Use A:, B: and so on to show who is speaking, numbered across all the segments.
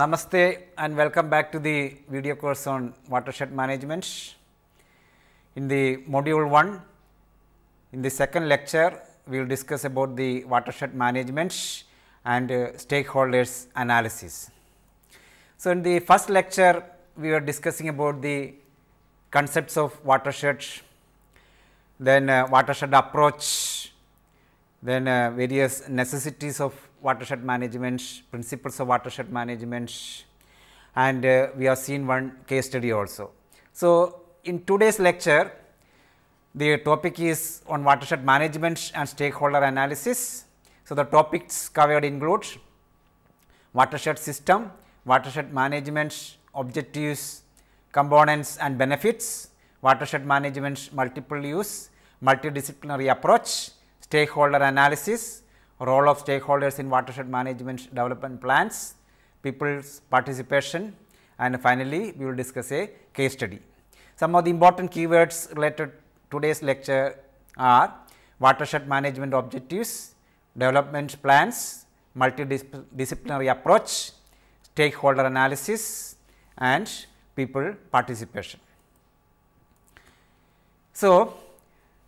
A: Namaste and welcome back to the video course on watershed management. In the module 1, in the second lecture, we will discuss about the watershed management and uh, stakeholders analysis. So, in the first lecture, we were discussing about the concepts of watershed, then uh, watershed approach, then uh, various necessities of watershed management, principles of watershed management and uh, we have seen one case study also. So, in today's lecture the topic is on watershed management and stakeholder analysis. So, the topics covered include watershed system, watershed management, objectives, components and benefits, watershed management multiple use, multidisciplinary approach, stakeholder analysis, role of stakeholders in watershed management development plans, people's participation and finally, we will discuss a case study. Some of the important keywords related to today's lecture are watershed management objectives, development plans, multidisciplinary approach, stakeholder analysis and people participation. So,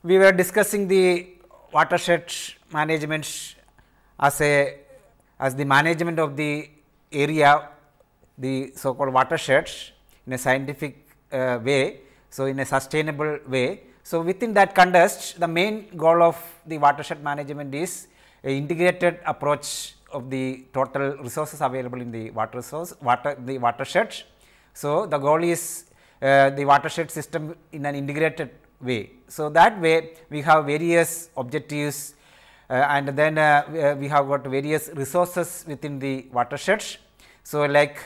A: we were discussing the watershed management as a as the management of the area the so called watersheds in a scientific uh, way. So, in a sustainable way. So, within that context the main goal of the watershed management is a integrated approach of the total resources available in the water source water the watershed. So, the goal is uh, the watershed system in an integrated way. So, that way we have various objectives uh, and then uh, uh, we have got various resources within the watersheds. So, like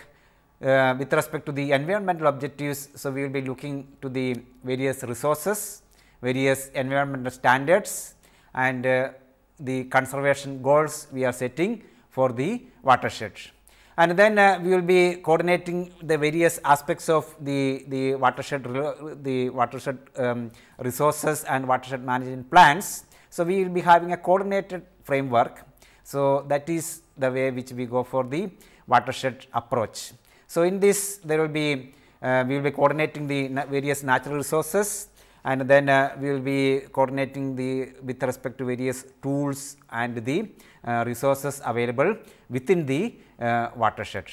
A: uh, with respect to the environmental objectives, so we will be looking to the various resources, various environmental standards and uh, the conservation goals we are setting for the watershed and then uh, we will be coordinating the various aspects of the, the watershed, the watershed um, resources and watershed management plans. So, we will be having a coordinated framework. So, that is the way which we go for the watershed approach. So, in this there will be uh, we will be coordinating the na various natural resources and then uh, we will be coordinating the with respect to various tools and the uh, resources available within the uh, watershed.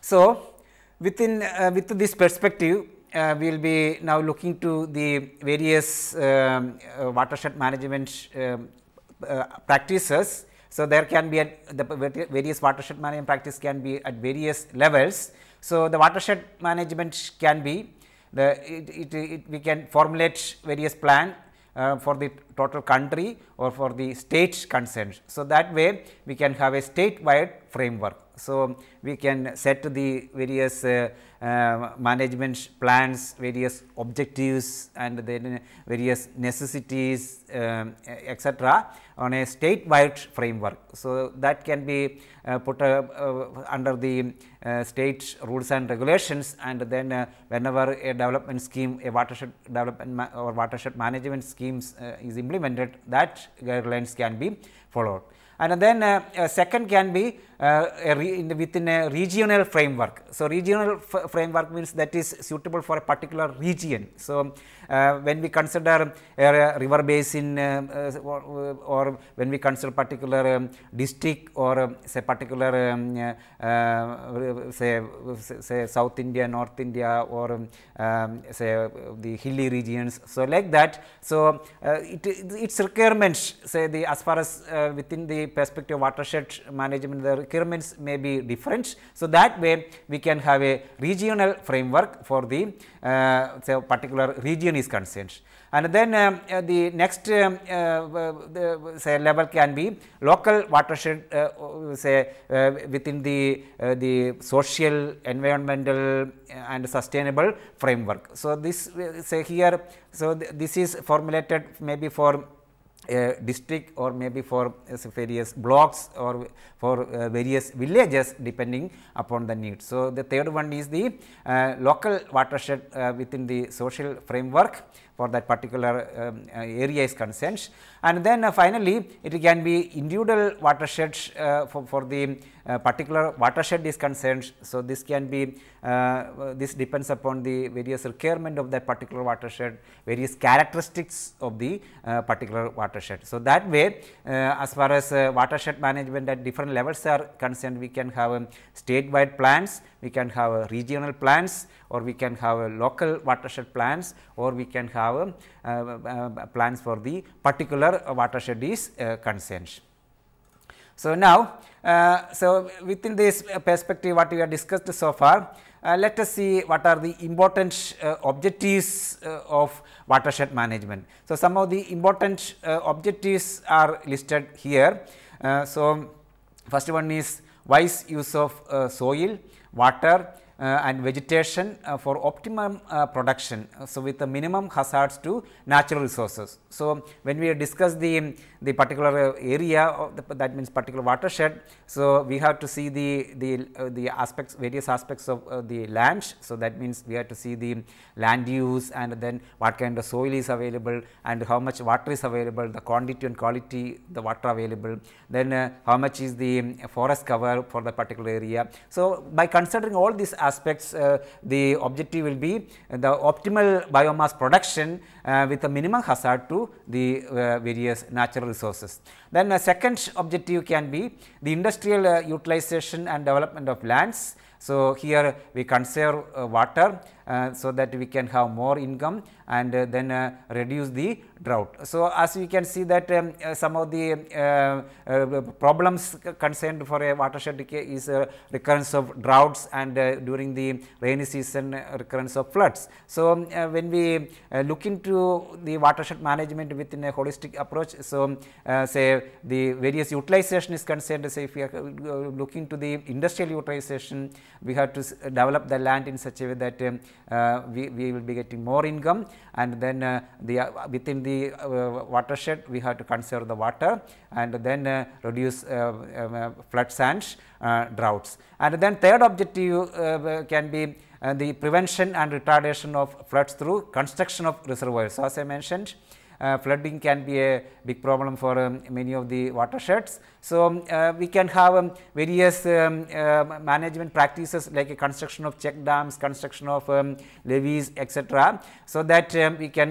A: So, within uh, with this perspective, uh, we will be now looking to the various um, uh, watershed management um, uh, practices. So, there can be at the various watershed management practice can be at various levels. So, the watershed management can be the it, it, it we can formulate various plan for the total country or for the state consent. So, that way we can have a state wide framework. So, we can set the various uh, uh, management plans, various objectives and then various necessities um, etc. on a state wide framework. So, that can be uh, put uh, under the uh, state rules and regulations and then uh, whenever a development scheme, a watershed development or watershed management schemes is implemented that guidelines can be followed. And then uh, uh second can be uh, re, within a regional framework. So, regional framework means that is suitable for a particular region. So, uh, when we consider um, a river basin um, uh, uh, or when we consider particular um, district or um, say particular um, say, say South India, North India or say the hilly regions. So, like that. So, it, its requirements say the as far as within the perspective of watershed management the requirements may be different. So, that way we can have a regional framework for the uh, say particular region is concerned. And then um, uh, the next um, uh, the, say level can be local watershed say within the the social, environmental and sustainable framework. So, this say here, so th this is formulated maybe for a district or maybe for uh, various blocks or for uh, various villages depending upon the need. So, the third one is the uh, local watershed uh, within the social framework for that particular um, uh, area is concerned. And then uh, finally, it can be individual watersheds uh, for, for the particular watershed is concerned. So, this can be this depends upon the various requirement of that particular watershed, various characteristics of the particular watershed. So, that way as far as watershed management at different levels are concerned, we can have um, statewide plans we can have a regional plans or we can have a local watershed plans or we can have a, uh, uh, uh, plans for the particular watershed is uh, concerned. So, now, uh, so within this perspective what we have discussed so far, let us see what are the important objectives of watershed management. So, some of the important objectives are listed here. so, first one is wise use of uh, soil, water uh, and vegetation uh, for optimum uh, production. So, with the minimum hazards to natural resources. So, when we discuss the, the particular area the, that means particular watershed, so we have to see the, the, uh, the aspects various aspects of uh, the land. So, that means we have to see the land use and then what kind of soil is available and how much water is available, the quantity and quality the water available, then uh, how much is the um, forest cover for the particular area. So, by considering all these aspects uh, the objective will be the optimal biomass production uh, with a minimum hazard to the uh, various natural resources. Then a uh, second objective can be the industrial uh, utilization and development of lands. So, here we conserve uh, water uh, so that we can have more income and then reduce the drought. So, as we can see that um, uh, some of the um, uh, uh, problems concerned for a watershed is a uh, recurrence of droughts and uh, during the rainy season uh, recurrence of floods. So, um, when we look into the watershed management within a holistic approach, so um, say the various utilization is concerned say if we are looking to the industrial utilization, we have to develop the land in such a way that we, we will be getting more income and then the within the the uh, watershed we have to conserve the water and then uh, reduce uh, um, floods and droughts. And then third objective can be the prevention and retardation of floods through construction of reservoirs. So, as I mentioned, uh, flooding can be a big problem for um, many of the watersheds. So, um, uh, we can have um, various um, uh, management practices like a construction of check dams, construction of um, levees etc. So, that we can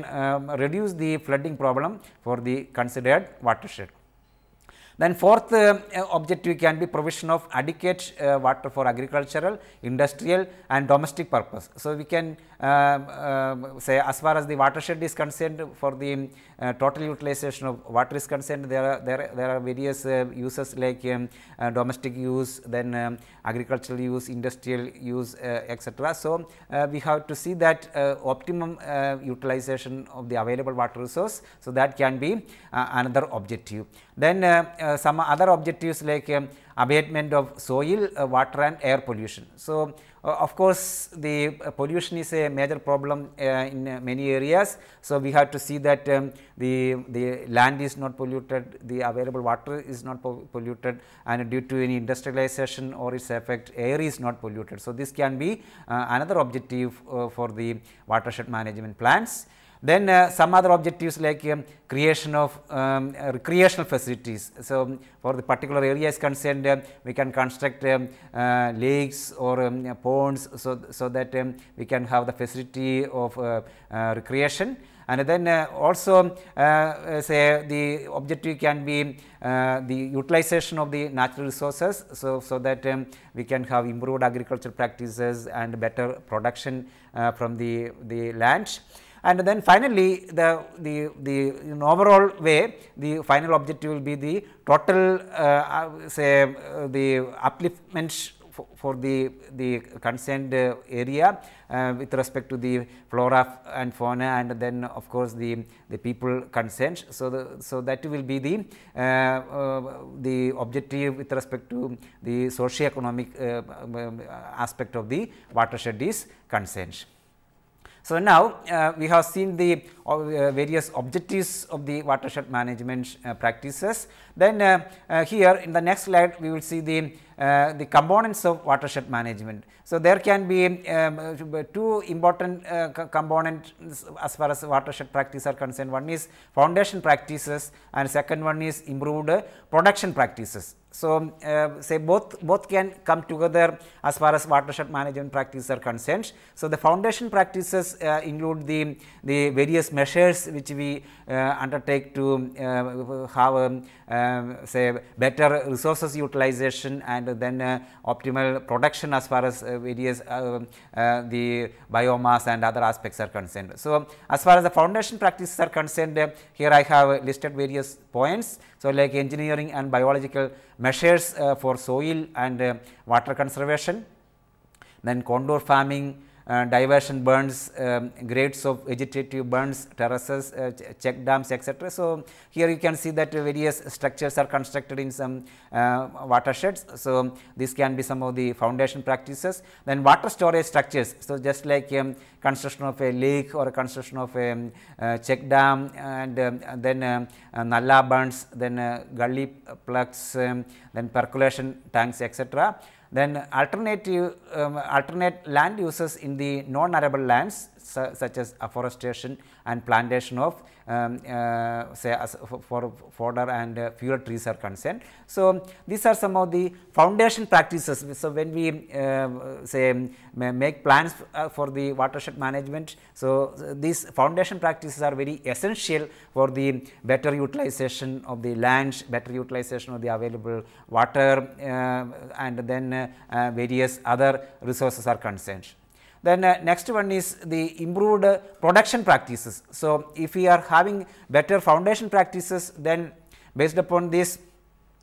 A: reduce the flooding problem for the considered watershed. Then fourth uh, objective can be provision of adequate uh, water for agricultural, industrial and domestic purpose. So, we can uh, um, say as far as the watershed is concerned for the uh, total utilization of water is concerned, there are there there are various uh, uses like um, uh, domestic use, then um, agricultural use, industrial use, uh, etc. So uh, we have to see that uh, optimum utilization of the available water resource. So that can be another objective. Then some other objectives like um, abatement of soil, water, and air pollution. So uh, of course, the uh, pollution is a major problem uh, in many areas. So, we have to see that um, the, the land is not polluted, the available water is not polluted and due to any industrialization or its effect air is not polluted. So, this can be another objective for the watershed management plans. Then uh, some other objectives like um, creation of um, uh, recreational facilities. So, um, for the particular area is concerned, um, we can construct um, uh, lakes or um, uh, ponds, so, so that we can have the facility of uh, recreation. And then also say the objective can be the utilization of the natural resources, so, so that we can have improved agricultural practices and better production from the, the land and then finally the, the, the in overall way the final objective will be the total uh, uh say uh, the upliftment for, the, the concerned uh, area with respect to the flora and fauna and then of course, the, the people concerned. So, the, so that will be the, uh, uh, the objective with respect to the socio-economic aspect of the watershed is concerned. So, now uh, we have seen the uh, various objectives of the watershed management uh, practices. Then uh, uh, here in the next slide we will see the, uh, the components of watershed management. So, there can be um, two important components as far as watershed practices are concerned. One is foundation practices and second one is improved production practices. So, um, uh, say both, both can come together as far as watershed management practices are concerned. So, the foundation practices uh, include the, the various measures which we uh, undertake to um, uh, have um, uh, say better resources utilization and then uh, optimal production as far as various um, the biomass and other aspects are concerned. So, as far as the foundation practices are concerned, here I have listed various points. So, like engineering and biological measures uh, for soil and uh, water conservation, then contour farming, uh, diversion burns, um, grades of vegetative burns, terraces, uh, ch check dams etc. So, here you can see that various structures are constructed in some uh, watersheds. So, this can be some of the foundation practices. Then water storage structures. So, just like um, construction of a lake or construction of a um, uh, check dam and um, then um, uh, nalla burns, then gully plugs, um, then percolation tanks etc. Then alternative um, alternate land uses in the non-arable lands such as afforestation and plantation of um, uh, say for fodder and uh, fewer trees are concerned. So, these are some of the foundation practices. So, when we um, say make plans uh, for the watershed management. So, these foundation practices are very essential for the better utilization of the land, better utilization of the available water uh, and then uh, uh, various other resources are concerned. Then uh, next one is the improved production practices. So, if we are having better foundation practices then based upon this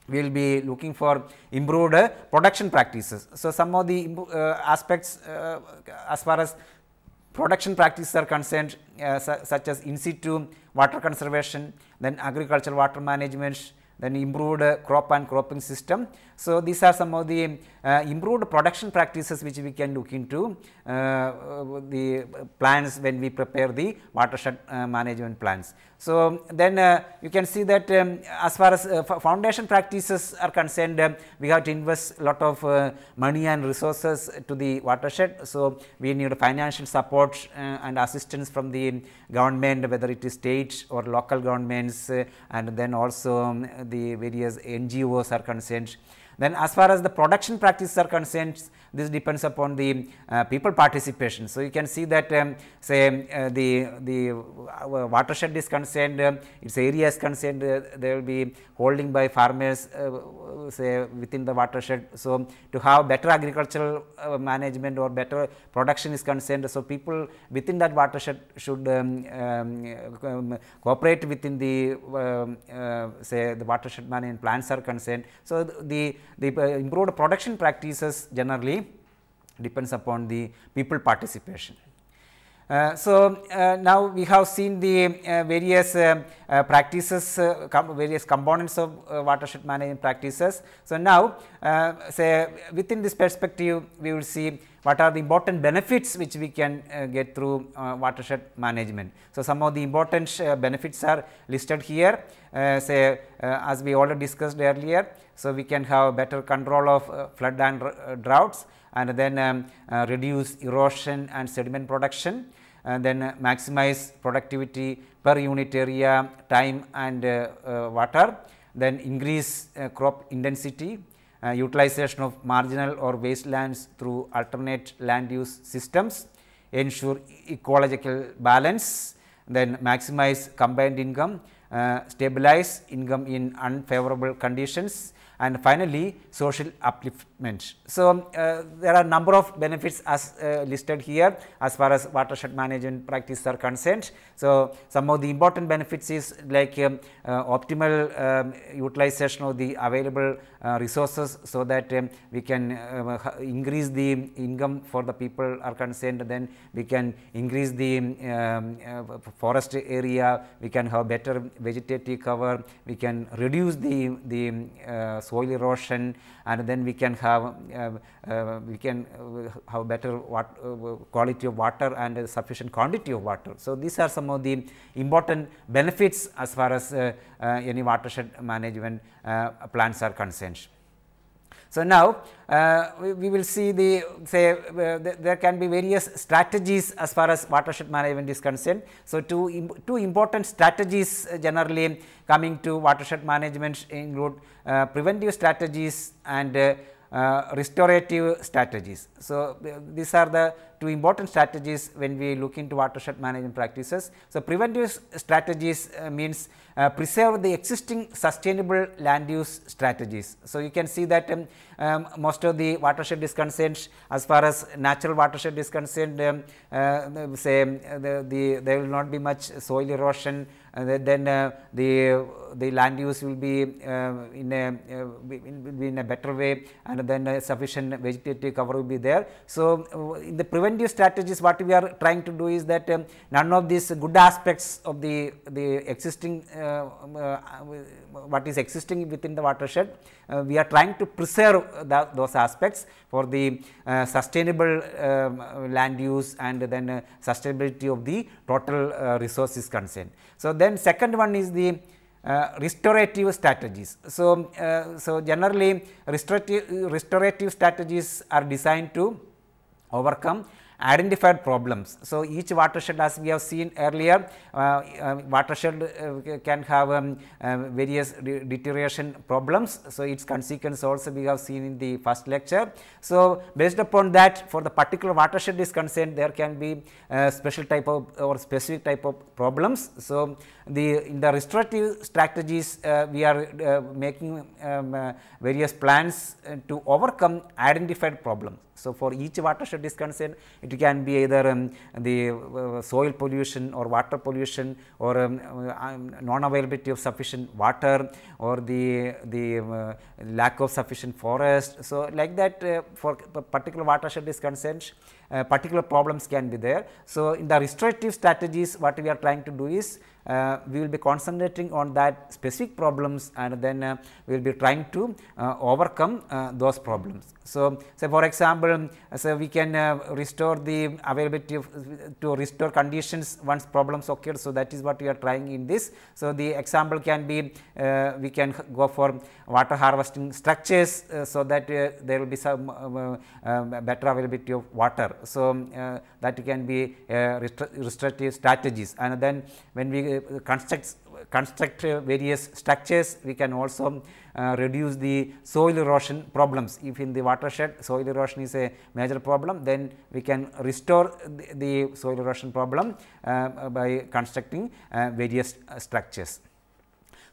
A: we will be looking for improved uh, production practices. So, some of the uh, aspects uh, as far as production practices are concerned uh, su such as in situ water conservation, then agricultural water management, then improved crop and cropping system. So, these are some of the uh, improved production practices which we can look into uh, the plans when we prepare the watershed uh, management plans. So, um, then uh, you can see that um, as far as foundation practices are concerned, um, we have to invest lot of money and resources to the watershed. So, we need financial support and assistance from the government, whether it is state or local governments and then also um, the various NGOs are concerned then as far as the production practices are concerned, this depends upon the uh, people participation. So, you can see that um, say uh, the, the uh, watershed is concerned, um, its area is concerned, uh, there will be holding by farmers uh, uh, say within the watershed. So, to have better agricultural management or better production is concerned. So, people within that watershed should um, um, um cooperate within the say the watershed management plans are concerned. So, the, the improved production practices generally depends upon the people participation. Uh, so, uh, now we have seen the uh, various uh, uh, practices, uh, com various components of watershed management practices. So, now say within this perspective we will see what are the important benefits which we can get through watershed management. So, some of the important benefits are listed here say as we already discussed earlier. So, we can have better control of flood and droughts, and then um, uh, reduce erosion and sediment production and then uh, maximize productivity per unit area, time and uh, uh, water, then increase uh, crop intensity, utilization of marginal or wastelands through alternate land use systems, ensure ecological balance, then maximize combined income, stabilize income in unfavorable conditions, and finally social upliftment. So, um, uh, there are number of benefits as uh, listed here as far as watershed management practices are concerned. So, some of the important benefits is like um, uh, optimal um, utilization of the available uh, resources. So, that um, we can uh, increase the income for the people are concerned then we can increase the um, uh, forest area, we can have better vegetative cover, we can reduce the, the soil erosion and then we can have uh, uh, we can uh, have better quality of water and sufficient quantity of water. So, these are some of the important benefits as far as any watershed management plans are concerned. So, now uh, we, we, will see the say uh, there can be various strategies as far as watershed management is concerned. So, two, two important strategies uh, generally coming to watershed management include uh, preventive strategies and uh, uh, restorative strategies. So, uh, these are the two important strategies when we look into watershed management practices. So, preventive strategies uh, means uh, preserve the existing sustainable land use strategies. So, you can see that um, um, most of the watershed is concerned as far as natural watershed is concerned um, uh, say um, the, the, there will not be much soil erosion then, then uh, the the land use will be um, in a uh, in, a better way and then uh, sufficient vegetative cover will be there. So, in the preventive strategies what we are trying to do is that um, none of these good aspects of the the existing um, what is existing within the watershed uh, we are trying to preserve those aspects for the uh, sustainable uh, land use and then sustainability of the total resource is concerned. So, then then second one is the uh, restorative strategies. So, uh, so generally restorative, restorative strategies are designed to overcome identified problems. So, each watershed as we have seen earlier, uh, uh watershed uh, can have um, uh, various de deterioration problems. So, its consequence also we have seen in the first lecture. So, based upon that for the particular watershed is concerned there can be special type of or specific type of problems. So, the, the restorative strategies uh, we are uh, making um, uh, various plans to overcome identified problems. So, for each watershed is concerned, it can be either um, the uh, soil pollution or water pollution or um, um, non-availability of sufficient water or the, the uh, lack of sufficient forest. So, like that uh, for particular watershed is concerned, particular problems can be there. So, in the restorative strategies, what we are trying to do is uh, we will be concentrating on that specific problems and then uh, we will be trying to uh, overcome uh, those problems. So, say for example, uh, so we can uh, restore the availability of, to restore conditions once problems occur. So, that is what we are trying in this. So, the example can be we can go for water harvesting structures. so, that there will be some um, better availability of water. So, that can be restrictive strategies and then when we constructs construct various structures, we can also uh, reduce the soil erosion problems. If in the watershed soil erosion is a major problem, then we can restore the, the soil erosion problem uh, by constructing uh, various uh, structures.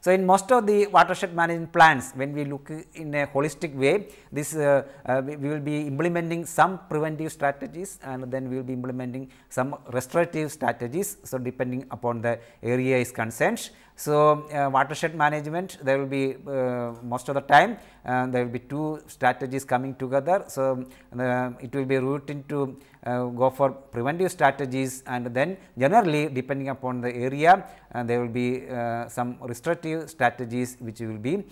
A: So, in most of the watershed management plans when we look in a holistic way this uh, uh, we will be implementing some preventive strategies and then we will be implementing some restorative strategies. So, depending upon the area is concerned. So, uh, watershed management there will be uh, most of the time uh, there will be two strategies coming together. So, um, uh, it will be rooted into uh, go for preventive strategies and then generally depending upon the area uh, there will be uh, some restrictive strategies which will be uh,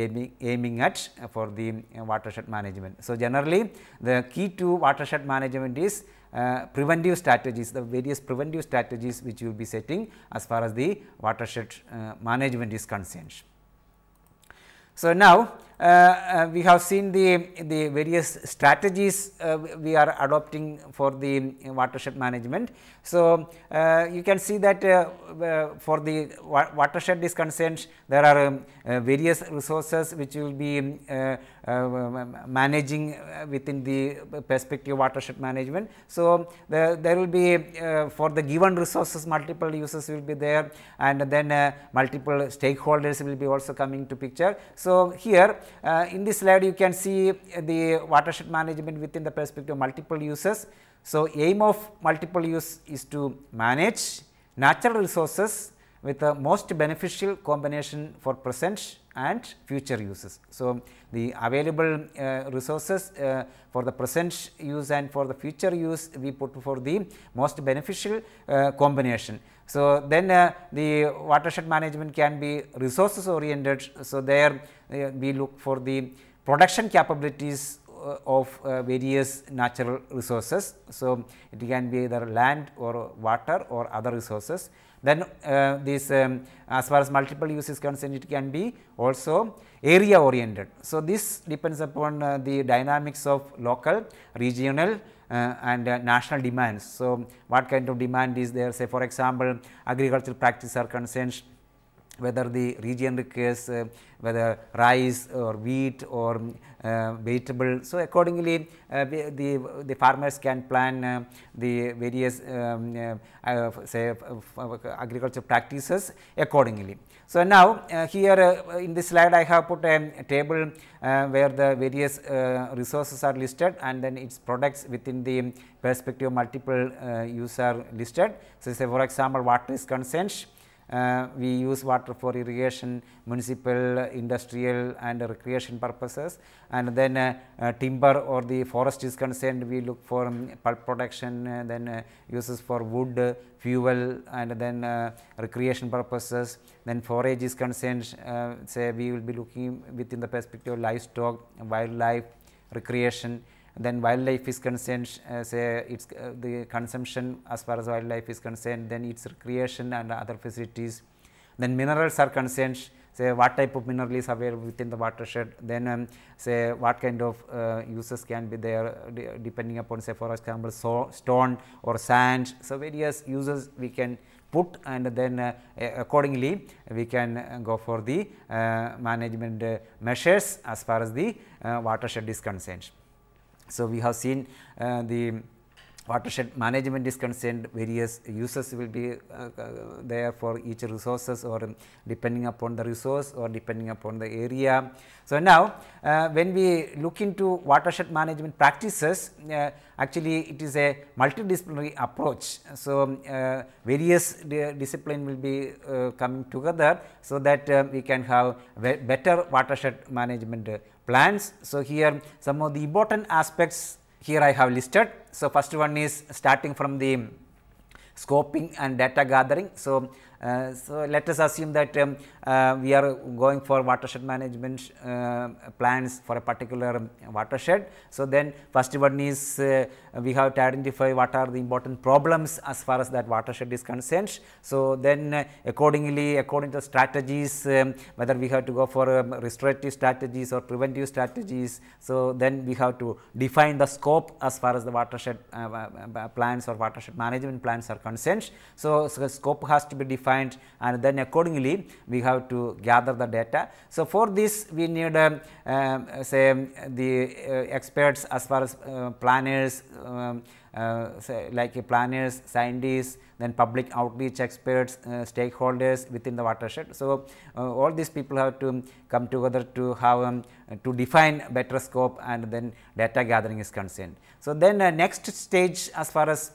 A: aiming, aiming at for the watershed management. So, generally the key to watershed management is uh, preventive strategies, the various preventive strategies which you will be setting as far as the watershed uh, management is concerned. So, now uh, uh, we have seen the, the various strategies uh, we are adopting for the watershed management. So, you can see that for the wa watershed is concerned there are um, various resources which will be um, uh, managing uh, within the perspective watershed management. So, the, there will be uh, for the given resources multiple uses will be there and then multiple stakeholders will be also coming to picture. So, here in this slide you can see the watershed management within the perspective of multiple uses. So, aim of multiple use is to manage natural resources with the most beneficial combination for present and future uses. So, the available uh, resources uh, for the present use and for the future use we put for the most beneficial uh, combination. So, then uh, the watershed management can be resources oriented. So, there uh, we look for the production capabilities uh, of uh, various natural resources. So, it can be either land or water or other resources then uh, this um, as far as multiple use is concerned it can be also area oriented. So, this depends upon uh, the dynamics of local, regional uh, and uh, national demands. So, what kind of demand is there say for example, agricultural practices are concerned whether the region requires uh, whether rice or wheat or uh, vegetable. So, accordingly uh, the, the farmers can plan uh, the various um, uh, uh, say agriculture practices accordingly. So, now here in this slide I have put a table where the various resources are listed and then its products within the perspective of multiple use are listed. So, say for example, water is concerned uh, we use water for irrigation, municipal, industrial and recreation purposes and then uh, uh, timber or the forest is concerned we look for um, pulp production uh, then uh, uses for wood, fuel and then uh, recreation purposes. Then forage is concerned say we will be looking within the perspective of livestock, wildlife, recreation then wildlife is concerned uh, say its uh, the consumption as far as wildlife is concerned then its recreation and other facilities then minerals are concerned say what type of mineral is available within the watershed then um, say what kind of uh, uses can be there depending upon say for example so stone or sand so various uses we can put and then uh, accordingly we can uh, go for the uh, management uh, measures as far as the uh, watershed is concerned. So, we have seen uh, the watershed management is concerned various uses will be uh, uh, there for each resources or depending upon the resource or depending upon the area. So, now uh, when we look into watershed management practices uh, actually it is a multidisciplinary approach. So, um, uh, various discipline will be coming together so that we can have better watershed management plans. So, here some of the important aspects here I have listed. So, first one is starting from the scoping and data gathering. So, uh, so let us assume that um, uh, we are going for watershed management uh, plans for a particular watershed. So, then first one is uh, we have to identify what are the important problems as far as that watershed is concerned. So, then uh, accordingly according to strategies um, whether we have to go for um, restorative strategies or preventive strategies. So, then we have to define the scope as far as the watershed uh, uh, plans or watershed management plans are concerned. So, so, the scope has to be defined and then accordingly we have have to gather the data. So, for this we need um, um, um, uh, say the experts as far as uh, planners um, uh, like planners, scientists, then public outreach experts, uh, stakeholders within the watershed. So, all these people have to come together to have um, to define better scope and then data gathering is concerned. So, then next stage as far as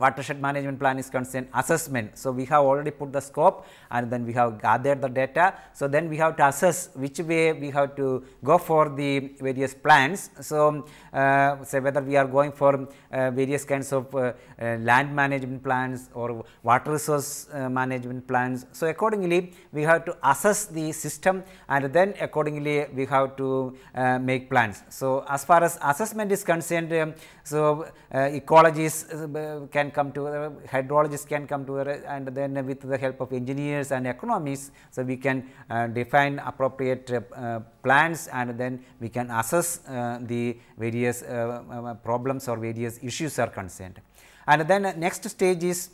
A: watershed management plan is concerned assessment. So, we have already put the scope and then we have gathered the data. So, then we have to assess which way we have to go for the various plans. So, uh, say whether we are going for uh, various kinds of uh, uh land management plans or water resource uh, management plans. So, accordingly we have to assess the system and then accordingly we have to uh, make plans. So, as far as assessment is concerned, um, so ecologies can can come to the hydrologists can come to the and then with the help of engineers and economists. So, we can uh, define appropriate uh, plans and then we can assess uh, the various uh, uh, problems or various issues are concerned. And then next stage is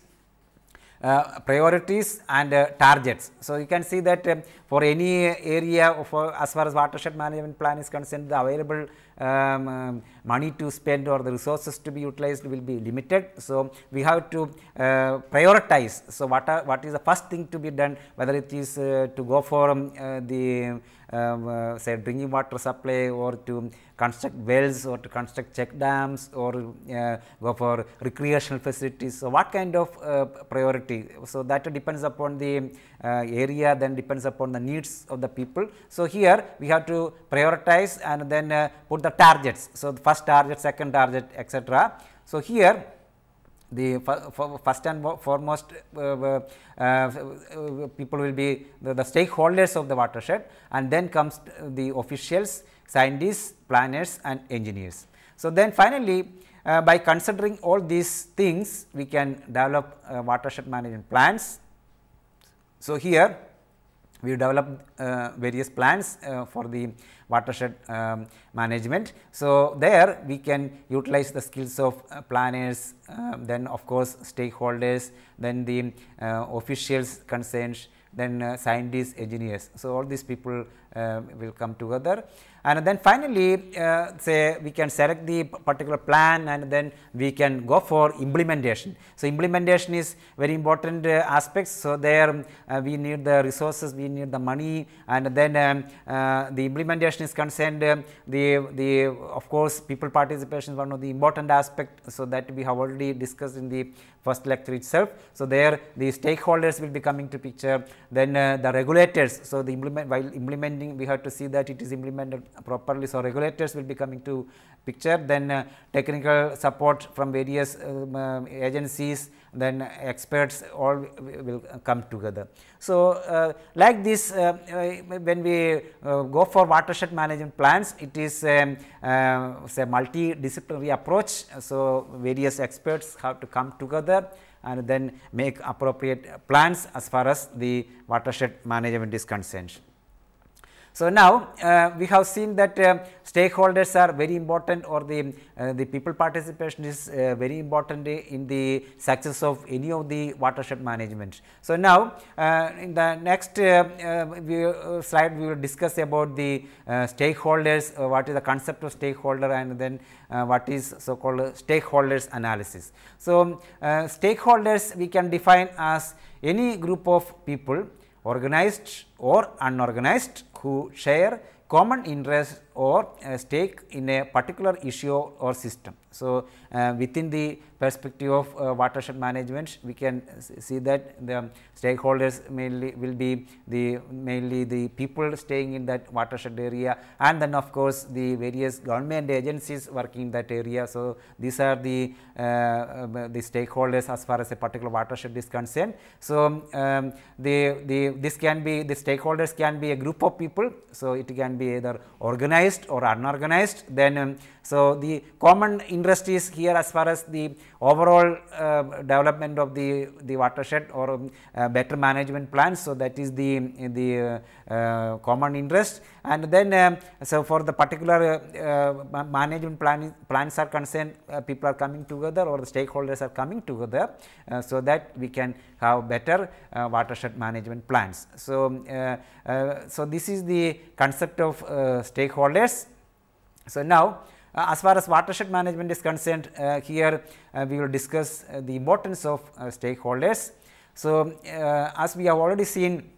A: uh, priorities and uh, targets. So, you can see that uh, for any area for as far as watershed management plan is concerned the available um, um, money to spend or the resources to be utilized will be limited. So, we have to uh, prioritize. So, what are, what is the first thing to be done whether it is uh, to go for um, uh, the um, uh, say drinking water supply or to construct wells or to construct check dams or uh, go for recreational facilities. So, what kind of uh, priority? So, that depends upon the area then depends upon the needs of the people. So, here we have to prioritize and then put the targets. So, the first target, second target etc. So, here the first and foremost uh, uh, uh, people will be the, the, stakeholders of the watershed and then comes the officials, scientists, planners and engineers. So, then finally, uh, by considering all these things we can develop uh, watershed management plans. So, here we developed uh, various plans uh, for the watershed um, management. So, there we can utilize the skills of uh, planners, um, then of course, stakeholders, then the uh, officials concerns, then uh, scientists, engineers. So, all these people uh, will come together. And then finally, uh, say we can select the particular plan and then we can go for implementation. So, implementation is very important uh, aspects. So, there um, uh, we need the resources, we need the money and then um, uh, the implementation is concerned um, the, the of course, people participation is one of the important aspect. So, that we have already discussed in the first lecture itself. So, there the stakeholders will be coming to picture then uh, the regulators. So, the implement while implement implementing we have to see that it is implemented properly. So, regulators will be coming to picture then uh, technical support from various um, uh, agencies then experts all will come together. So, uh, like this uh, uh, when we uh, go for watershed management plans it is um, say multidisciplinary approach. So, various experts have to come together and then make appropriate plans as far as the watershed management is concerned. So, now uh, we have seen that uh, stakeholders are very important or the, uh, the people participation is uh, very important in the success of any of the watershed management. So, now uh, in the next uh, slide we will discuss about the stakeholders, what is the concept of stakeholder and then what is so called stakeholders analysis. So, stakeholders we can define as any group of people organized or unorganized who share common interest or uh, stake in a particular issue or system. So, uh, within the perspective of uh, watershed management, we can see that the stakeholders mainly will be the mainly the people staying in that watershed area and then of course, the various government agencies working in that area. So, these are the, uh, um, the stakeholders as far as a particular watershed is concerned. So, um, the, the this can be the stakeholders can be a group of people. So, it can be either organized or unorganized then um, so the common interest is here as far as the overall uh, development of the, the watershed or um, uh, better management plans. So, that is the, the uh, common interest and then um, so for the particular uh, management plan plans are concerned uh, people are coming together or the stakeholders are coming together. Uh, so, that we can have better watershed management plans. So, um, so this is the concept of stakeholders. So, now uh, as far as watershed management is concerned, uh, here uh, we will discuss the importance of stakeholders. So, as we have already seen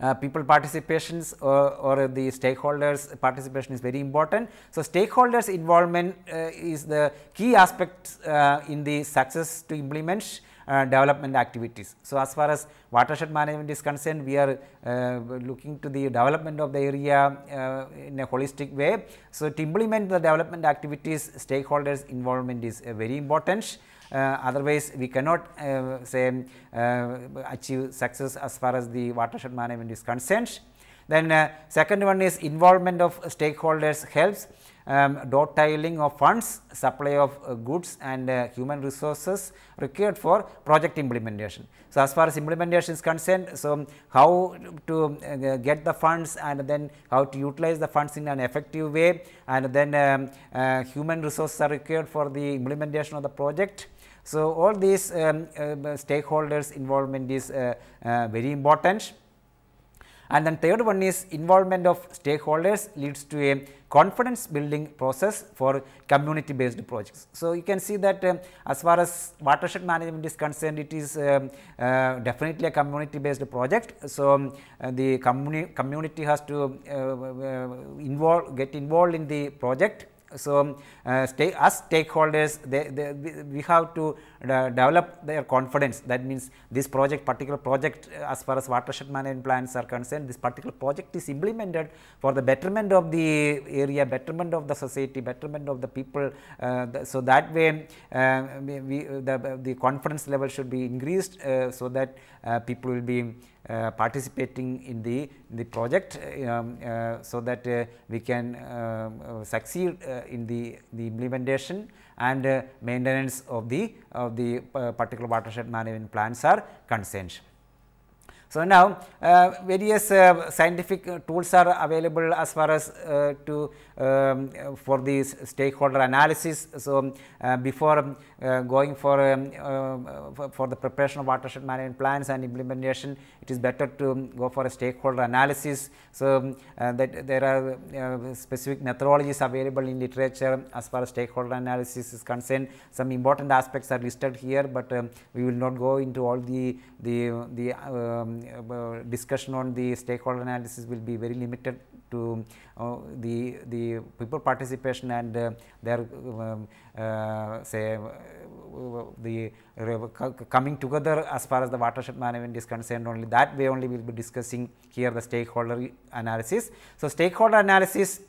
A: uh, people participations or, or, the stakeholders participation is very important. So, stakeholders involvement uh, is the key aspect uh, in the success to implement uh, development activities. So, as far as watershed management is concerned, we are uh, looking to the development of the area uh, in a holistic way. So, to implement the development activities, stakeholders involvement is very important. Uh, otherwise we cannot uh, say uh, achieve success as far as the watershed management is concerned. Then second one is involvement of stakeholders helps um, dotiling of funds, supply of uh, goods and uh, human resources required for project implementation. So, as far as implementation is concerned, so um, how to um, uh, get the funds and then how to utilize the funds in an effective way and then um, uh, human resources are required for the implementation of the project. So, all these um, um stakeholders involvement is uh, uh, very important. And then third one is involvement of stakeholders leads to a confidence building process for community based projects. So, you can see that um, as far as watershed management is concerned it is um, uh, definitely a community based project. So, um, uh, the communi community has to uh, uh, uh, involve get involved in the project so, uh, stay, as stakeholders they, they, we have to uh, develop their confidence that means this project particular project uh, as far as watershed management plans are concerned this particular project is implemented for the betterment of the area, betterment of the society, betterment of the people. Uh, the, so, that way uh, we, the, the confidence level should be increased uh, so that people will be uh, participating in the, in the project uh, um, uh, so that uh, we can um, succeed in the, the implementation and maintenance of the, of the particular watershed management plans are concerned. So, now uh, various uh, scientific tools are available as far as uh, to um, for the stakeholder analysis. So, um, uh, before um, uh, going for, um, for uh, for the preparation of watershed management plans and implementation, it is better to go for a stakeholder analysis. So, um, that there are specific methodologies available in literature as far as stakeholder analysis is concerned. Some important aspects are listed here, but um, we will not go into all the the the um, uh, discussion on the stakeholder analysis will be very limited to uh, the the people participation and uh, their um, say the coming together as far as the watershed management is concerned only that way only we will be discussing here the stakeholder analysis. So, stakeholder analysis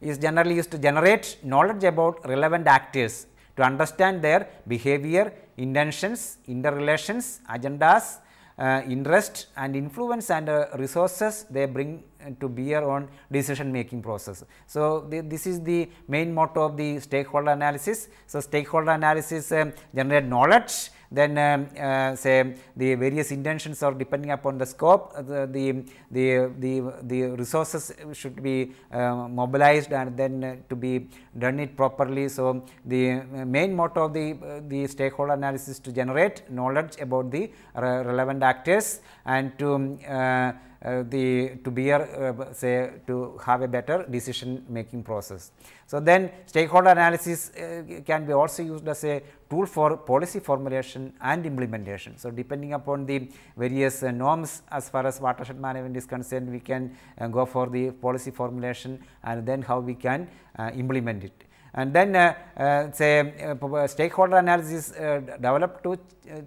A: is generally used to generate knowledge about relevant actors to understand their behavior, intentions, interrelations, agendas, uh, interest and influence and uh, resources they bring to bear on decision making process. So, this is the main motto of the stakeholder analysis. So, stakeholder analysis um, generate knowledge then um, uh, say the various intentions are depending upon the scope, uh, the, the, the, the, the resources should be uh, mobilized and then to be done it properly. So, the main motto of the, the stakeholder analysis to generate knowledge about the relevant actors and to um, uh, the to be uh, say to have a better decision making process. So, then stakeholder analysis uh, can be also used as a tool for policy formulation and implementation. So, depending upon the various uh, norms as far as watershed management is concerned we can uh, go for the policy formulation and then how we can implement it. And then uh, uh, say uh, stakeholder analysis developed to,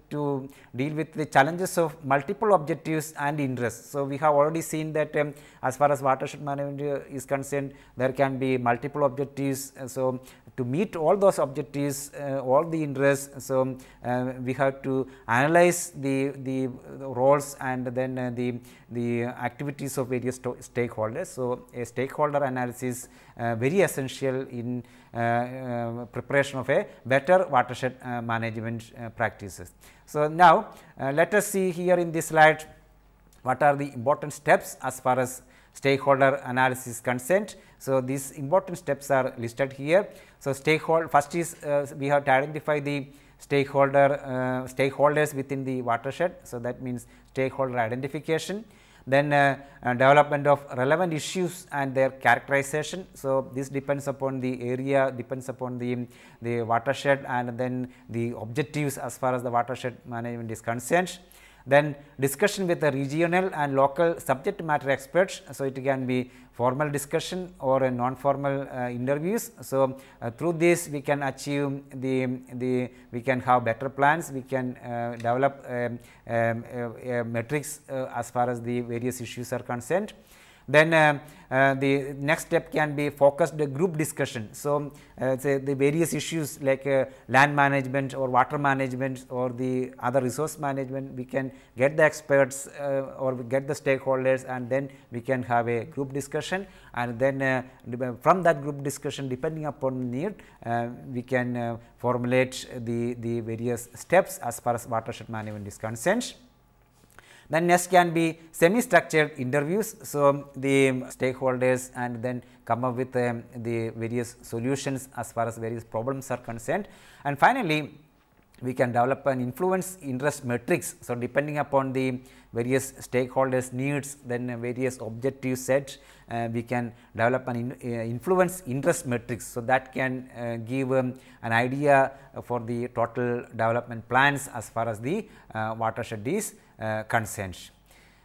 A: to deal with the challenges of multiple objectives and interests. So, we have already seen that um, as far as watershed management is concerned there can be multiple objectives. so, to meet all those objectives, uh, all the interests. So, uh, we have to analyze the, the, roles and then uh, the, the activities of various stakeholders. So, a stakeholder analysis uh, very essential in uh, uh, preparation of a better watershed management practices. So, now let us see here in this slide what are the important steps as far as stakeholder analysis consent. So, these important steps are listed here. So, stakeholder first is uh, we have to identify the stakeholder uh, stakeholders within the watershed. So, that means stakeholder identification then uh, uh, development of relevant issues and their characterization. So, this depends upon the area, depends upon the, the watershed and then the objectives as far as the watershed management is concerned. Then discussion with the regional and local subject matter experts. So, it can be formal discussion or a non-formal uh, interviews. So, uh, through this we can achieve the, the we can have better plans, we can uh, develop um, um, metrics uh, as far as the various issues are concerned. Then uh, uh, the next step can be focused group discussion. So, um, uh, say the various issues like uh, land management or water management or the other resource management, we can get the experts uh, or get the stakeholders and then we can have a group discussion and then uh, from that group discussion depending upon need, we can formulate the, the various steps as far as watershed management is concerned. Then next can be semi-structured interviews. So, um, the stakeholders and then come up with um, the various solutions as far as various problems are concerned. And finally, we can develop an influence interest matrix. So, depending upon the various stakeholders needs then various objective set uh, we can develop an in, uh, influence interest matrix. So, that can uh, give um, an idea for the total development plans as far as the uh, watershed is uh, consent.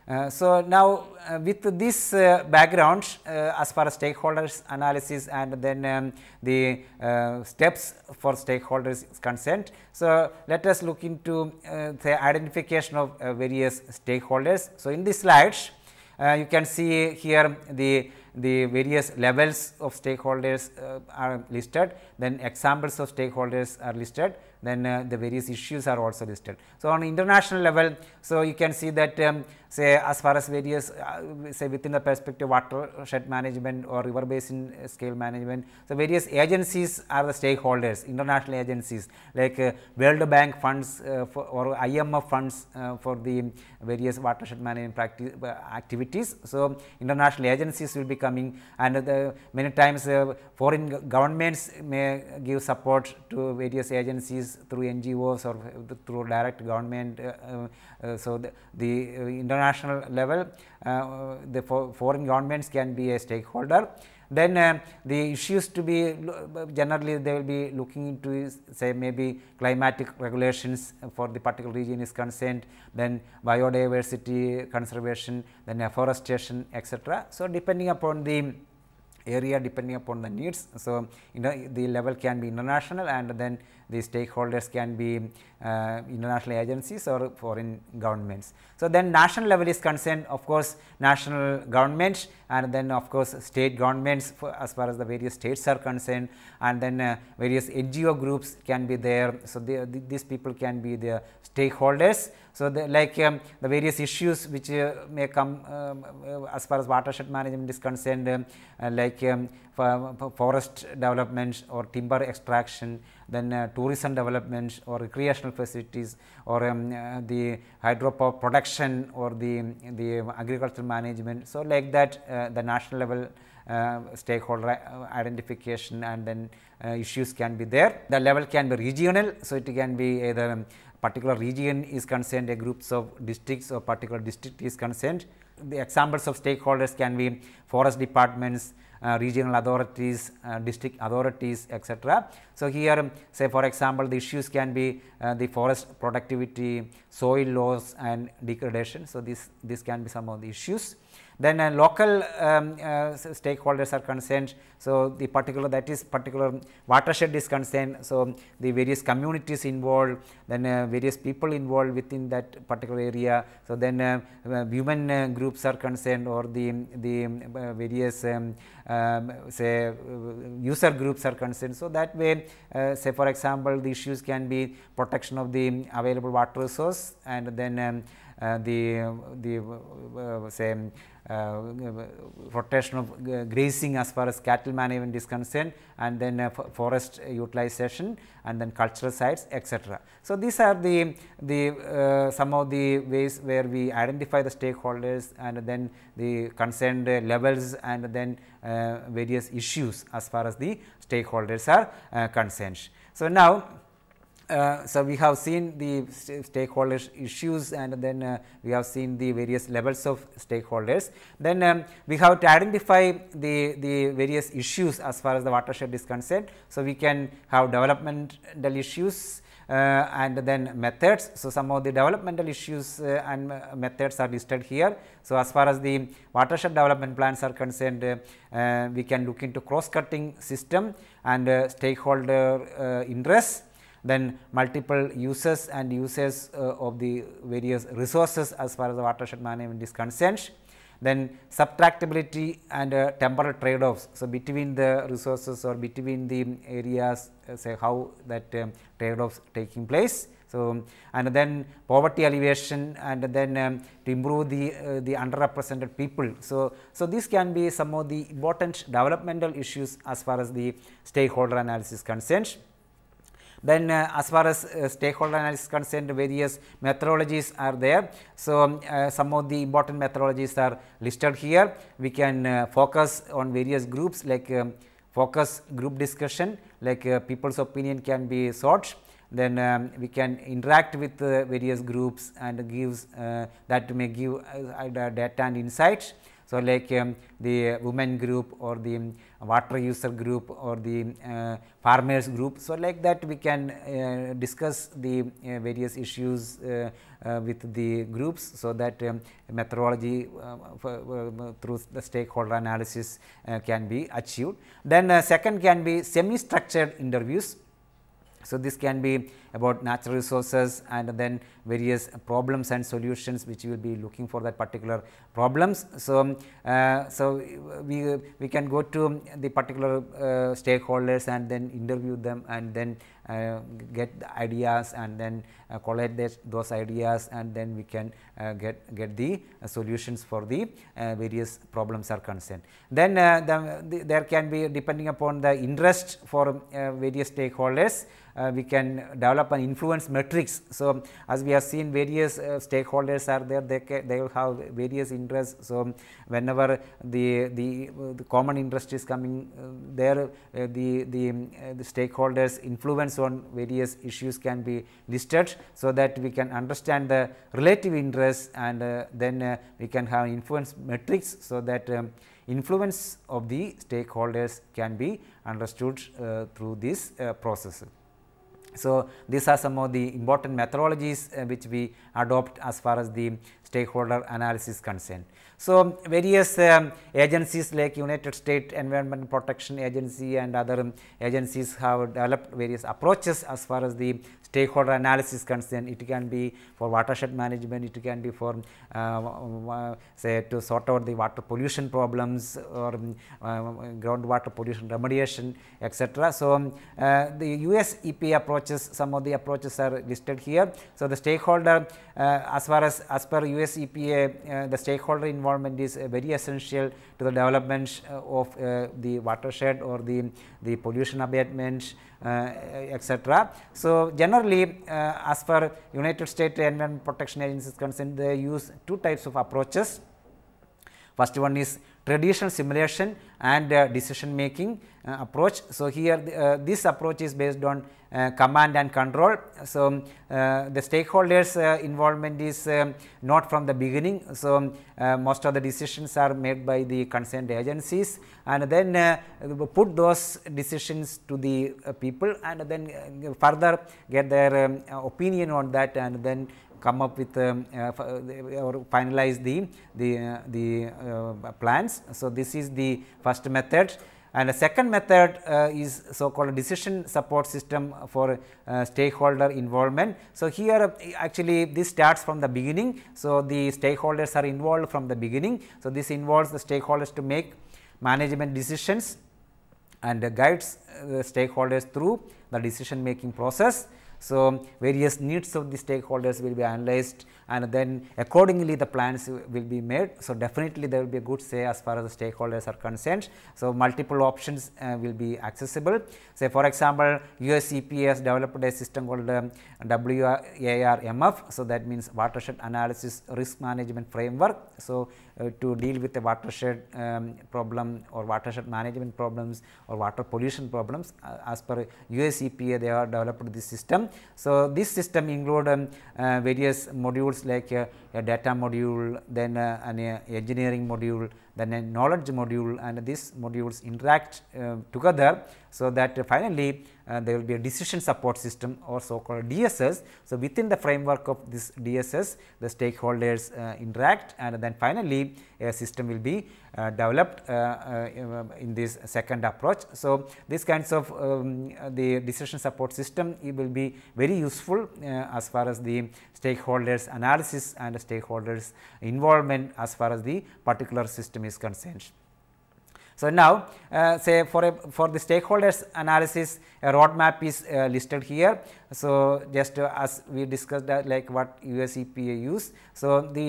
A: Uh, so, now uh, with this uh, background uh, as far as stakeholders analysis and then um, the uh, steps for stakeholders consent. So, let us look into the identification of various stakeholders. So, in these slides you can see here the the various levels of stakeholders are listed then examples of stakeholders are listed then uh, the various issues are also listed. So, on international level, so you can see that um, say as far as various uh, say within the perspective watershed management or river basin uh, scale management. So, various agencies are the stakeholders international agencies like uh, World Bank funds uh, for, or IMF funds uh, for the various watershed management practice, uh, activities. So, international agencies will be coming and the many times foreign governments may give support to various agencies through NGOs or through direct government uh, so, the, the uh, international level uh, the foreign governments can be a stakeholder then uh, the issues to be generally they will be looking into is, say maybe climatic regulations for the particular region is concerned, then biodiversity conservation, then afforestation etc. So, depending upon the area depending upon the needs. So, you know the level can be international and then the stakeholders can be uh, international agencies or foreign governments. So, then national level is concerned of course, national governments and then of course, state governments as far as the various states are concerned and then uh, various NGO groups can be there. So, they, these people can be the stakeholders. So, the, like um, the various issues which uh, may come um, uh, as far as watershed management is concerned um, uh, like um, forest developments or timber extraction, then uh, tourism developments or recreational facilities or um, uh, the hydropower production or the, the agricultural management. So, like that uh, the national level uh, stakeholder uh, identification and then uh, issues can be there. The level can be regional. So, it can be either um, particular region is concerned a groups of districts or particular district is concerned. The examples of stakeholders can be forest departments, uh, regional authorities, uh, district authorities etc. So, here say for example, the issues can be uh, the forest productivity, soil loss and degradation. So, this, this can be some of the issues. Then uh, local um, uh, stakeholders are concerned. So, the particular that is particular watershed is concerned. So, the various communities involved, then uh, various people involved within that particular area. So, then uh, women groups are concerned or the, the um, various um, um say user groups are concerned. So, that way say for example, the issues can be protection of the available water resource and then um, uh, the, the uh, same uh, rotation of grazing as far as cattle management is concerned and then forest utilization and then cultural sites etc. So, these are the, the some of the ways where we identify the stakeholders and then the concerned levels and then various issues as far as the stakeholders are concerned. So, now uh, so, we have seen the st stakeholder issues and then uh, we have seen the various levels of stakeholders. Then um, we have to identify the, the various issues as far as the watershed is concerned. So, we can have developmental issues uh, and then methods. So, some of the developmental issues uh, and uh, methods are listed here. So, as far as the watershed development plans are concerned, uh, we can look into cross cutting system and stakeholder interests then multiple uses and uses uh, of the various resources as far as the watershed management is concerned then subtractability and uh, temporal trade offs. So, between the resources or between the areas uh, say how that um, trade offs taking place. So, and then poverty alleviation and then um, to improve the, uh, the underrepresented people. So, so these can be some of the important developmental issues as far as the stakeholder analysis concerns. Then uh, as far as uh, stakeholder analysis is concerned various methodologies are there. So, um, uh, some of the important methodologies are listed here. We can focus on various groups like um, focus group discussion like people's opinion can be sought then um, we can interact with uh, various groups and gives uh, that may give uh, data and insights. So, like um, the women group or the water user group or the uh, farmers group. So, like that we can uh, discuss the uh, various issues uh, uh, with the groups. So, that um, methodology uh, for, through the stakeholder analysis can be achieved. Then second can be semi structured interviews. So, this can be about natural resources and then various problems and solutions which you will be looking for that particular problems. So, um, uh, so we, we can go to the particular uh, stakeholders and then interview them and then uh, get the ideas and then uh, collect this, those ideas and then we can uh, get, get the uh, solutions for the various problems are concerned. Then the, the, there can be depending upon the interest for various stakeholders, we can develop develop an influence matrix. So, as we have seen various uh, stakeholders are there, they, they will have various interests. So, whenever the, the, uh, the common interest is coming uh, there, uh, the, the, the stakeholders influence on various issues can be listed. So, that we can understand the relative interests and then we can have influence matrix. So, that um, influence of the stakeholders can be understood uh, through this uh, process. So, these are some of the important methodologies uh, which we adopt as far as the stakeholder analysis concern. So, various um, agencies like United States Environment Protection Agency and other um, agencies have developed various approaches as far as the stakeholder analysis concern. It can be for watershed management, it can be for uh, say to sort out the water pollution problems or um, uh, groundwater pollution remediation etc. So, um, uh, the US EPA approaches some of the approaches are listed here. So, the stakeholder uh, as far as as per US EPA, uh, the stakeholder involvement is uh, very essential to the development uh, of the watershed or the, the pollution abatement, etc. So, generally as per United States Environment Protection Agency is concerned, they use two types of approaches. First one is traditional simulation and decision making uh, approach. So, here the, uh, this approach is based on uh, command and control. So, um, the stakeholders involvement is um, not from the beginning. So, um, most of the decisions are made by the concerned agencies and then put those decisions to the people and then further get their um, opinion on that and then come up with um, uh, or finalize the the uh, the uh, plans. So this is the first method. And the second method uh, is so called decision support system for uh, stakeholder involvement. So, here uh, actually this starts from the beginning. So, the stakeholders are involved from the beginning. So, this involves the stakeholders to make management decisions and guides uh, the stakeholders through the decision making process. So, various needs of the stakeholders will be analyzed and then accordingly the plans will be made. So, definitely there will be a good say as far as the stakeholders are concerned. So, multiple options uh, will be accessible. Say for example, US EPA has developed a system called um, WARMF. So, that means watershed analysis risk management framework. So, uh, to deal with the watershed um, problem or watershed management problems or water pollution problems uh, as per US EPA they have developed this system. So, this system include um, uh, various modules like a data module, then uh, an uh, engineering module then a knowledge module and these modules interact uh, together. So, that finally, uh, there will be a decision support system or so called DSS. So, within the framework of this DSS the stakeholders uh, interact and then finally, a system will be uh, developed uh, uh, in this second approach. So, these kinds of um, the decision support system it will be very useful as far as the stakeholders analysis and stakeholders involvement as far as the particular system is concerned. So, now uh, say for a, for the stakeholders analysis a roadmap is uh, listed here. So, just uh, as we discussed that like what US EPA use. So, the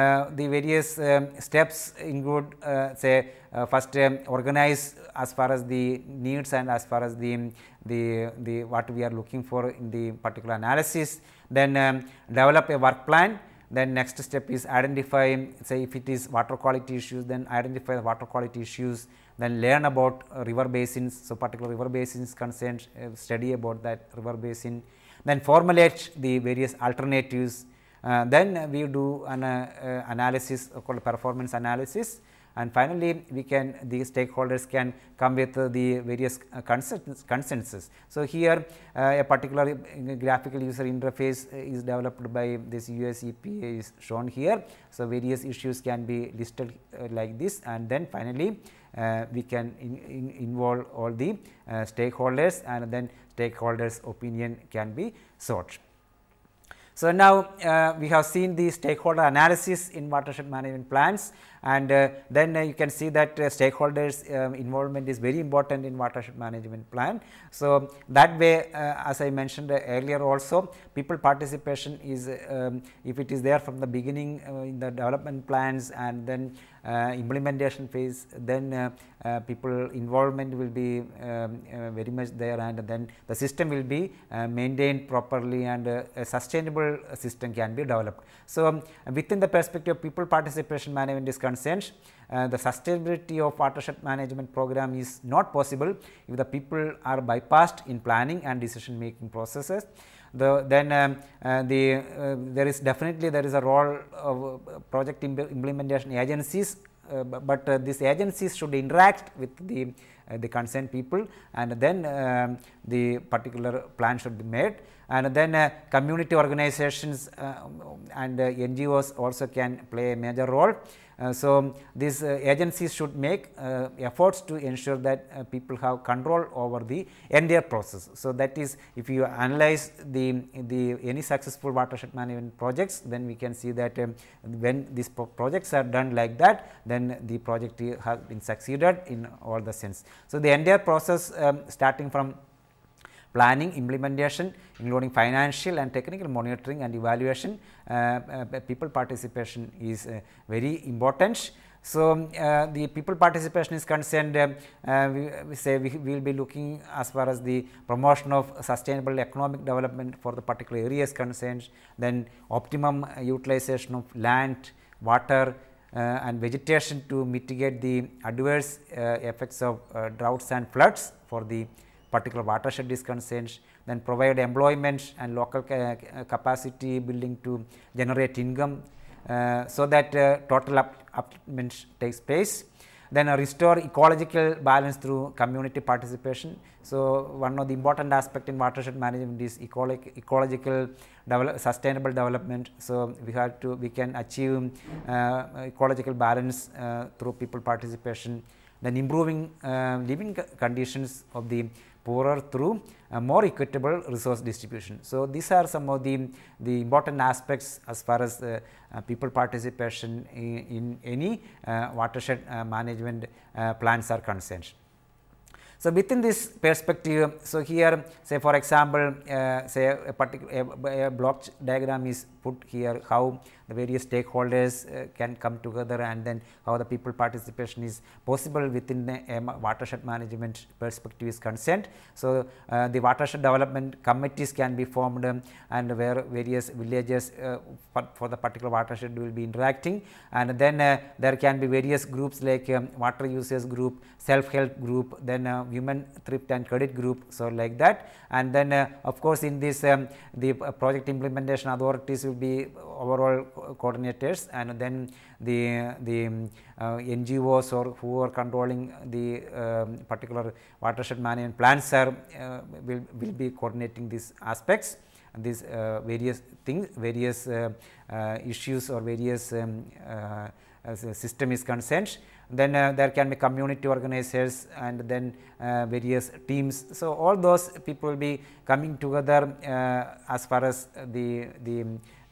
A: uh, the various um, steps include uh, say uh, first um, organize as far as the needs and as far as the the the what we are looking for in the particular analysis then um, develop a work plan then next step is identify say if it is water quality issues then identify the water quality issues then learn about uh, river basins. So, particular river basins concerned uh, study about that river basin then formulate the various alternatives. Uh, then we do an uh, uh, analysis uh, called performance analysis and finally, we can the stakeholders can come with the various consensus. So, here uh, a particular graphical user interface is developed by this US EPA is shown here. So, various issues can be listed uh, like this and then finally, uh, we can in, in involve all the uh, stakeholders and then stakeholders opinion can be sought. So, now we have seen the stakeholder analysis in watershed management plans and uh, then uh, you can see that uh, stakeholders um, involvement is very important in watershed management plan. So, that way as I mentioned earlier also people participation is um, if it is there from the beginning in the development plans and then uh, implementation phase, then uh, uh, people involvement will be um, very much there and then the system will be maintained properly and a sustainable system can be developed. So, um, within the perspective of people participation management is concerned Sense, uh, the sustainability of watershed management program is not possible if the people are bypassed in planning and decision making processes. The, then um, uh, the, uh, there is definitely there is a role of uh, project implementation agencies, uh, but uh, these agencies should interact with the the concerned people and then um, the particular plan should be made and then uh, community organizations uh, and uh, NGOs also can play a major role uh, so, these uh, agencies should make uh, efforts to ensure that people have control over the entire process. So, that is if you analyze the, the any successful watershed management projects, then we can see that um, when these pro projects are done like that, then the project has been succeeded in all the sense. So, the entire process um, starting from planning, implementation, including financial and technical monitoring and evaluation, uh, uh, people participation is uh, very important. So, um, uh, the people participation is concerned, uh, uh, we, we, say we will be looking as far as the promotion of sustainable economic development for the particular areas concerned, then optimum utilization of land, water and vegetation to mitigate the adverse effects of droughts and floods for the particular watershed is concerned, then provide employment and local ca capacity building to generate income. Uh, so, that uh, total up, up takes place. Then uh, restore ecological balance through community participation. So, one of the important aspect in watershed management is ecolo ecological develop, sustainable development. So, we have to we can achieve uh, ecological balance uh, through people participation then improving uh, living conditions of the poorer through a more equitable resource distribution. So, these are some of the, the important aspects as far as uh, uh, people participation in, in any uh, watershed uh, management uh, plans are concerned. So, within this perspective, so here say for example, uh, say a particular a, a block diagram is put here how the various stakeholders uh, can come together and then how the people participation is possible within the um, watershed management perspective is concerned. So, uh, the watershed development committees can be formed um, and where various villages uh, for, for, the particular watershed will be interacting and then there can be various groups like um, water users group, self help group, then uh, women thrift and credit group. So, like that and then uh, of course, in this um, the project implementation authorities will be overall coordinators and then the, the uh, NGOs or who are controlling the um, particular watershed management plans are uh, will, will be coordinating these aspects these uh, various things, various uh, uh, issues or various um, uh, system is concerned. Then there can be community organizers and then various teams. So, all those people will be coming together as far as the, the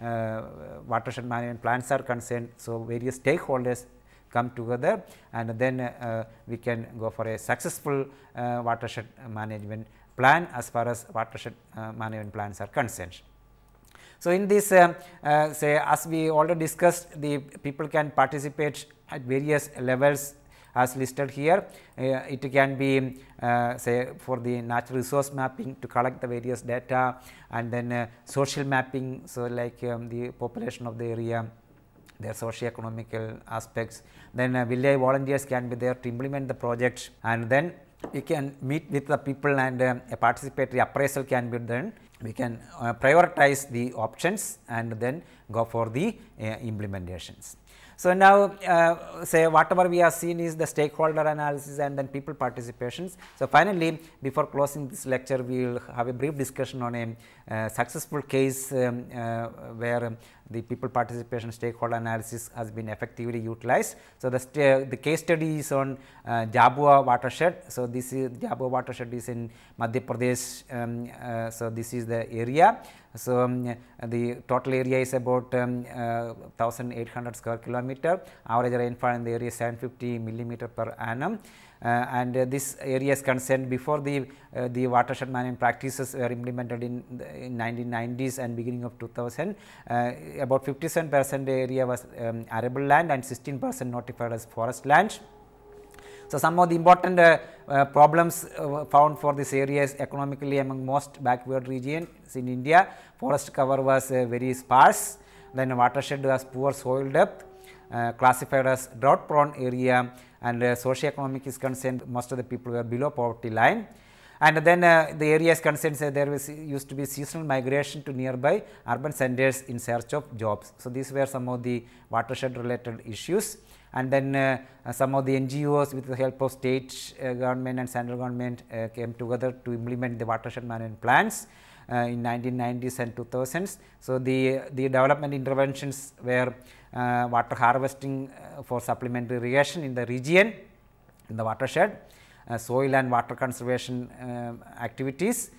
A: uh, watershed management plans are concerned. So, various stakeholders come together and then uh, we can go for a successful uh, watershed management plan as far as watershed management plans are concerned. So, in this uh, uh, say as we already discussed the people can participate at various levels as listed here. Uh, it can be uh, say for the natural resource mapping to collect the various data and then uh, social mapping. So, like um, the population of the area their socio-economical aspects, then uh, village volunteers can be there to implement the project and then we can meet with the people and um, a participatory appraisal can be done. We can uh, prioritize the options and then go for the uh, implementations. So, now uh, say whatever we have seen is the stakeholder analysis and then people participations. So, finally, before closing this lecture, we will have a brief discussion on a uh, successful case um, uh, where the people participation stakeholder analysis has been effectively utilized. So, the, the case study is on uh, Jabua watershed. So, this is Jabua watershed is in Madhya Pradesh. Um, uh, so, this is the area. So, um, the total area is about um, uh, 1800 square kilometer, average rainfall in the area is 750 millimeter per annum. Uh, and uh, this area is concerned before the, uh, the watershed management practices were implemented in, in 1990s and beginning of 2000. about 57 percent area was um, arable land and 16 percent notified as forest land. So, some of the important uh, uh, problems uh, found for this area is economically among most backward regions in India, forest cover was very sparse, then watershed was poor soil depth, classified as drought prone area and uh, economic is concerned most of the people were below poverty line. And then uh, the area is concerned say there was used to be seasonal migration to nearby urban centers in search of jobs. So, these were some of the watershed related issues and then uh, some of the NGOs with the help of state uh, government and central government uh, came together to implement the watershed management plans uh, in 1990s and 2000s. So, the, the development interventions were uh, water harvesting uh, for supplementary irrigation in the region, in the watershed, soil and water conservation activities,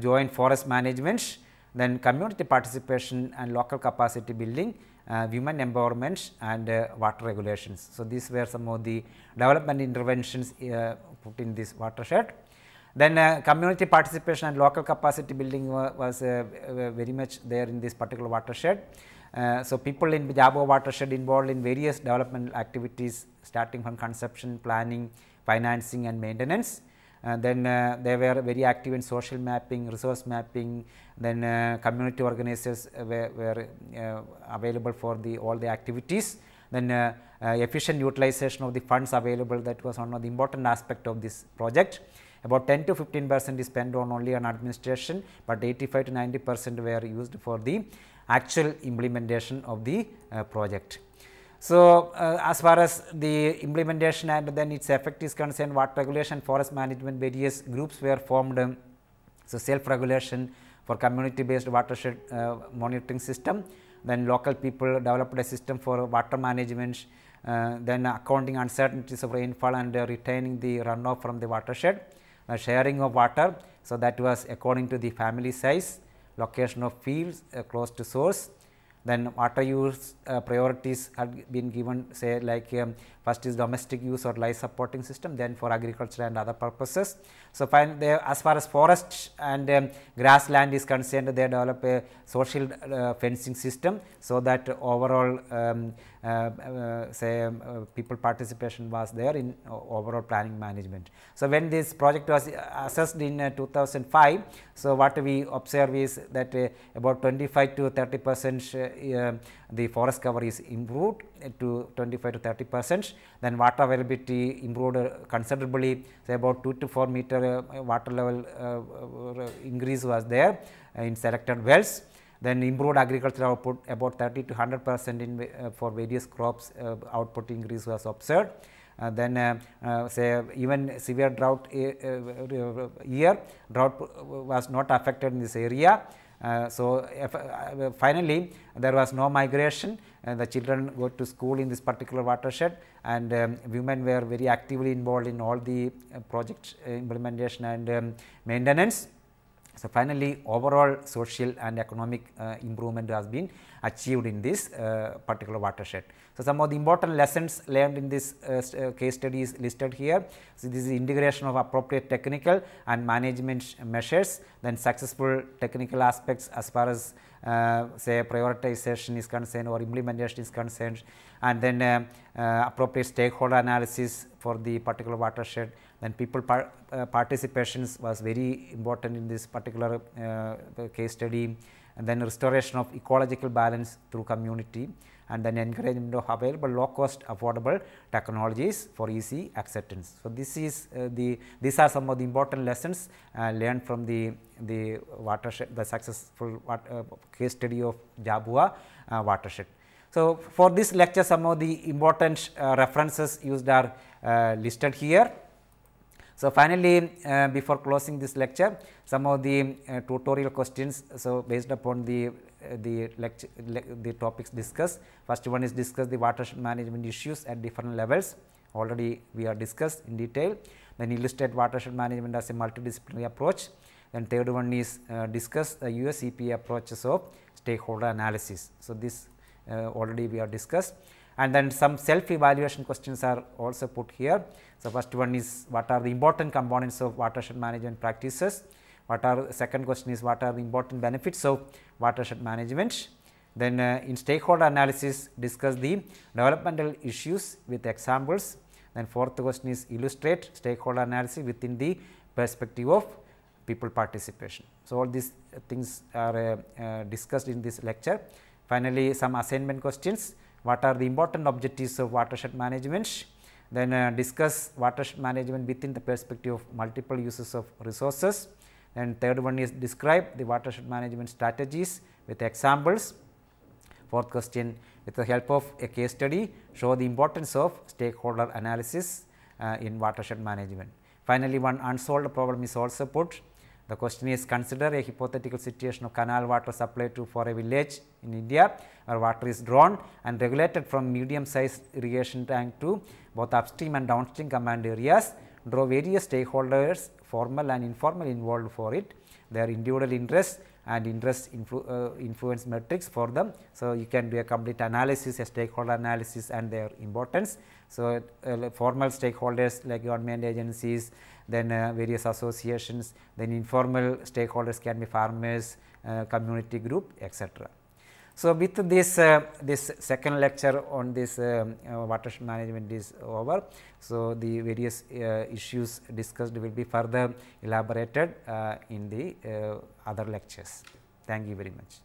A: joint forest management, then community participation and local capacity building, uh, women empowerment and uh, water regulations. So, these were some of the development interventions uh, put in this watershed. Then uh, community participation and local capacity building was uh, uh, very much there in this particular watershed. Uh, so, people in Jabo watershed involved in various development activities starting from conception, planning, financing and maintenance. Uh, then uh, they were very active in social mapping, resource mapping, then community organizers were, were available for the all the activities then uh, uh, efficient utilization of the funds available that was one of the important aspect of this project. About 10 to 15 percent is spent on only on administration, but 85 to 90 percent were used for the actual implementation of the uh, project. So, uh, as far as the implementation and then its effect is concerned, what regulation, forest management, various groups were formed. Um, so, self regulation for community based watershed uh, monitoring system, then local people developed a system for water management, uh, then accounting uncertainties of rainfall and uh, retaining the runoff from the watershed uh, sharing of water. So, that was according to the family size, location of fields uh, close to source, then water use uh, priorities had been given say like um, First is domestic use or life supporting system, then for agriculture and other purposes. So, they, as far as forest and um, grassland is concerned, they develop a social uh, fencing system. So, that overall um, uh, uh, say um, uh, people participation was there in overall planning management. So, when this project was uh, assessed in uh, 2005, so what we observe is that about 25 to 30 percent the forest cover is improved to 25 to 30 percent, then water availability improved considerably say about 2 to 4 meter uh, water level uh, uh, increase was there in selected wells then improved agricultural output about 30 to 100 percent in for various crops output increase was observed. Uh, then say even severe drought year drought was not affected in this area uh, so, if, uh, uh, finally, there was no migration and the children go to school in this particular watershed and um, women were very actively involved in all the project implementation and um, maintenance. So, finally, overall social and economic improvement has been achieved in this particular watershed. So, some of the important lessons learned in this uh, uh, case study is listed here. So, this is integration of appropriate technical and management measures, then successful technical aspects as far as uh, say prioritization is concerned or implementation is concerned and then uh, uh, appropriate stakeholder analysis for the particular watershed then people par uh, participations was very important in this particular uh, case study and then restoration of ecological balance through community and then encouragement of available low cost affordable technologies for easy acceptance. So, this is uh, the these are some of the important lessons uh, learned from the the watershed the successful uh, case study of Jabua uh, watershed. So, for this lecture some of the important uh, references used are listed here. So, finally, uh, before closing this lecture, some of the uh, tutorial questions. So, based upon the the lecture, le the topics discussed. First one is discuss the watershed management issues at different levels already we are discussed in detail. Then illustrate watershed management as a multidisciplinary approach. Then third one is uh, discuss the US EPA approaches of stakeholder analysis. So, this uh, already we are discussed and then some self evaluation questions are also put here. So, first one is what are the important components of watershed management practices what are second question is what are the important benefits of watershed management. Then uh, in stakeholder analysis discuss the developmental issues with examples. Then fourth question is illustrate stakeholder analysis within the perspective of people participation. So, all these things are uh, uh, discussed in this lecture. Finally, some assignment questions, what are the important objectives of watershed management, then uh, discuss watershed management within the perspective of multiple uses of resources, and third one is describe the watershed management strategies with examples. Fourth question with the help of a case study show the importance of stakeholder analysis uh, in watershed management. Finally, one unsolved problem is also put. The question is consider a hypothetical situation of canal water supply to for a village in India where water is drawn and regulated from medium sized irrigation tank to both upstream and downstream command areas. Draw various stakeholders formal and informal involved for it, their individual interests and interest influ uh, influence matrix for them. So, you can do a complete analysis, a stakeholder analysis and their importance. So, uh, formal stakeholders like government agencies, then uh, various associations, then informal stakeholders can be farmers, uh, community group, etc. So, with this uh, this second lecture on this um, uh, water management is over. So, the various uh, issues discussed will be further elaborated uh, in the uh, other lectures. Thank you very much.